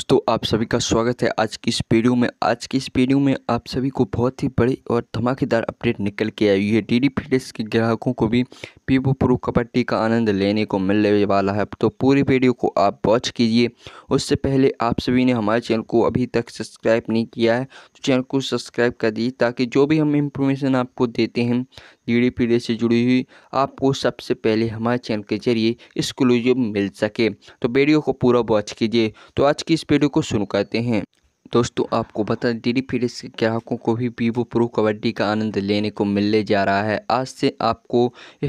दोस्तों आप सभी का स्वागत है आज की इस वीडियो में आज की इस वीडियो में आप सभी को बहुत ही बड़ी और धमाकेदार अपडेट निकल के आई है डी डी फिटनेस के ग्राहकों को भी पीवो प्रो कबड्डी का आनंद लेने को मिलने वाला है तो पूरी वीडियो को आप वॉच कीजिए उससे पहले आप सभी ने हमारे चैनल को अभी तक सब्सक्राइब नहीं किया है तो चैनल को सब्सक्राइब कर दीजिए ताकि जो भी हम इंफॉर्मेशन आपको देते हैं डी डी से जुड़ी हुई आपको सबसे पहले हमारे चैनल के जरिए एक्सक्लूसिव मिल सके तो वीडियो को पूरा वॉच कीजिए तो आज की इस वीडियो को शुरू करते हैं दोस्तों आपको बता डी डी के ग्राहकों को भी वीवो प्रो कबड्डी का आनंद लेने को मिलने जा रहा है आज से आपको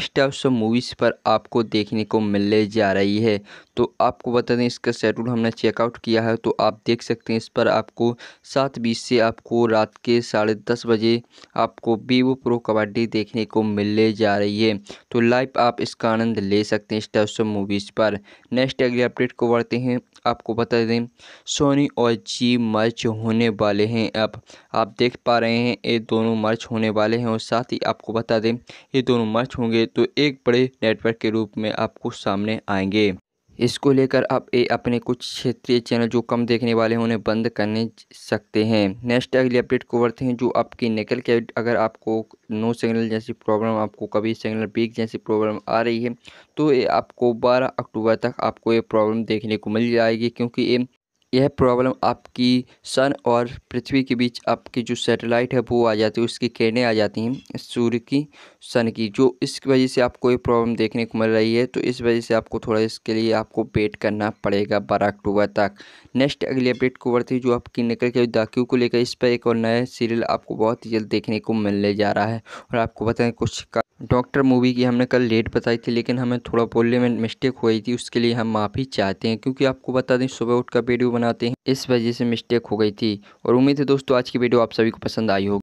स्टार मूवीज़ पर आपको देखने को मिलने जा रही है तो आपको बता दें इसका शेड्यूल हमने चेकआउट किया है तो आप देख सकते हैं इस पर आपको सात बीस से आपको रात के साढ़े दस बजे आपको वीवो प्रो कबड्डी देखने को मिलने जा रही है तो लाइव आप इसका आनंद ले सकते हैं स्टार मूवीज़ पर नेक्स्ट अगले अपडेट को बढ़ते हैं आपको बता दें सोनी और जी मर्च होने वाले हैं अब आप देख पा रहे हैं ये दोनों मर्च होने वाले हैं और साथ ही आपको बता दें ये दोनों मर्च होंगे तो एक बड़े नेटवर्क के रूप में आपको सामने आएंगे इसको लेकर आप ए अपने कुछ क्षेत्रीय चैनल जो कम देखने वाले हैं उन्हें बंद करने सकते हैं नेक्स्ट अगली अपडेट को बढ़ते हैं जो आपकी निकल के अगर आपको नो सिग्नल जैसी प्रॉब्लम आपको कभी सिग्नल बीक जैसी प्रॉब्लम आ रही है तो ये आपको 12 अक्टूबर तक आपको ये प्रॉब्लम देखने को मिल जाएगी क्योंकि ये यह प्रॉब्लम आपकी सन और पृथ्वी के बीच आपकी जो सैटेलाइट है वो आ जाती है उसकी किरणें आ जाती हैं सूर्य की सन की जो इस वजह से आपको ये प्रॉब्लम देखने को मिल रही है तो इस वजह से आपको थोड़ा इसके लिए आपको वेट करना पड़ेगा बारह अक्टूबर तक नेक्स्ट अगली अपडेट को बढ़ती है जो आपकी निकल के दाक्यू को लेकर इस पर एक और नया सीरियल आपको बहुत जल्द देखने को मिलने जा रहा है और आपको बताएं कुछ का डॉक्टर मूवी की हमने कल लेट बताई थी लेकिन हमें थोड़ा बोलने में मिस्टेक हुई थी उसके लिए हम माफ़ी चाहते हैं क्योंकि आपको बता दें सुबह उठकर वीडियो बनाते हैं इस वजह से मिस्टेक हो गई थी और उम्मीद है दोस्तों आज की वीडियो आप सभी को पसंद आई होगी